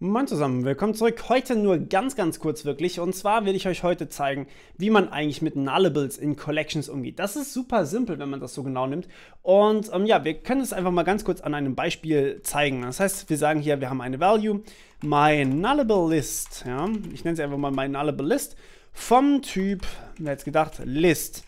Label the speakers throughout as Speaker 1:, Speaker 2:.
Speaker 1: Moin zusammen, willkommen zurück. Heute nur ganz, ganz kurz wirklich. Und zwar will ich euch heute zeigen, wie man eigentlich mit Nullables in Collections umgeht. Das ist super simpel, wenn man das so genau nimmt. Und ähm, ja, wir können es einfach mal ganz kurz an einem Beispiel zeigen. Das heißt, wir sagen hier, wir haben eine Value, my Nullable List. Ja? Ich nenne sie einfach mal my Nullable List vom Typ, wer jetzt gedacht, List.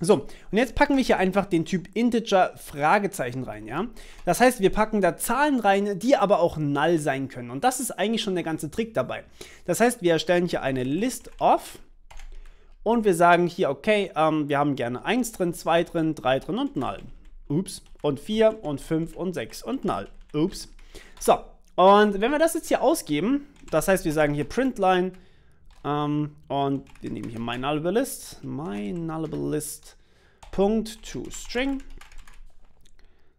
Speaker 1: So, und jetzt packen wir hier einfach den Typ Integer Fragezeichen rein, ja? Das heißt, wir packen da Zahlen rein, die aber auch null sein können. Und das ist eigentlich schon der ganze Trick dabei. Das heißt, wir erstellen hier eine List of und wir sagen hier, okay, ähm, wir haben gerne 1 drin, 2 drin, 3 drin und null. Ups. Und 4 und 5 und 6 und null. Ups. So, und wenn wir das jetzt hier ausgeben, das heißt, wir sagen hier printline um, ähm, und wir nehmen hier my nullable list, my nullable list Punkt to string.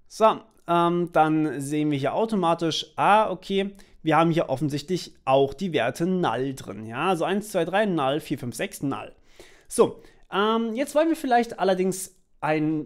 Speaker 1: So, um, ähm, dann sehen wir hier automatisch, ah, okay, wir haben hier offensichtlich auch die Werte null drin. Ja, also 1, 2, 3, null, 4, 5, 6, null. So, um, ähm, jetzt wollen wir vielleicht allerdings ein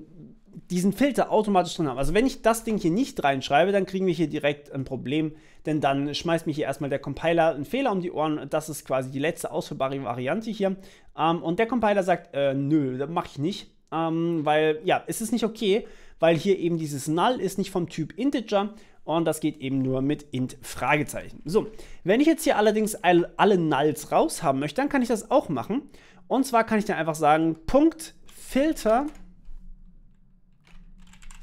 Speaker 1: diesen Filter automatisch drin haben. Also wenn ich das Ding hier nicht reinschreibe, dann kriegen wir hier direkt ein Problem, denn dann schmeißt mich hier erstmal der Compiler einen Fehler um die Ohren. Das ist quasi die letzte ausführbare Variante hier. Ähm, und der Compiler sagt, äh, nö, das mache ich nicht, ähm, weil ja, es ist nicht okay, weil hier eben dieses Null ist nicht vom Typ Integer, und das geht eben nur mit int Fragezeichen. So, wenn ich jetzt hier allerdings alle Nulls raus haben möchte, dann kann ich das auch machen. Und zwar kann ich dann einfach sagen, Punkt Filter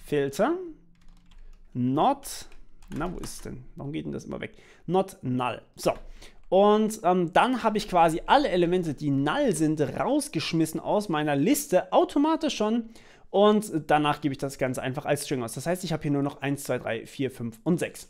Speaker 1: Filter, not, na wo ist denn, warum geht denn das immer weg? Not null. So, und ähm, dann habe ich quasi alle Elemente, die null sind, rausgeschmissen aus meiner Liste, automatisch schon. Und danach gebe ich das Ganze einfach als String aus. Das heißt, ich habe hier nur noch 1, 2, 3, 4, 5 und 6.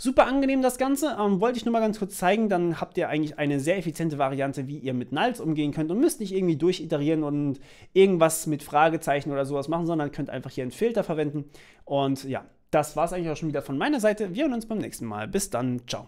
Speaker 1: Super angenehm das Ganze, ähm, wollte ich nur mal ganz kurz zeigen, dann habt ihr eigentlich eine sehr effiziente Variante, wie ihr mit Nulls umgehen könnt und müsst nicht irgendwie durchiterieren und irgendwas mit Fragezeichen oder sowas machen, sondern könnt einfach hier einen Filter verwenden und ja, das war es eigentlich auch schon wieder von meiner Seite. Wir hören uns beim nächsten Mal. Bis dann, ciao.